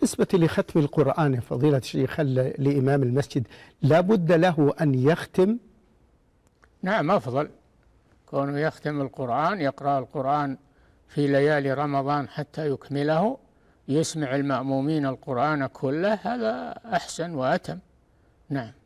بالنسبة لختم القرآن فضيلة الشيخ لإمام المسجد لا بد له أن يختم نعم أفضل كونه يختم القرآن يقرأ القرآن في ليالي رمضان حتى يكمله يسمع المأمومين القرآن كله هذا أحسن وأتم نعم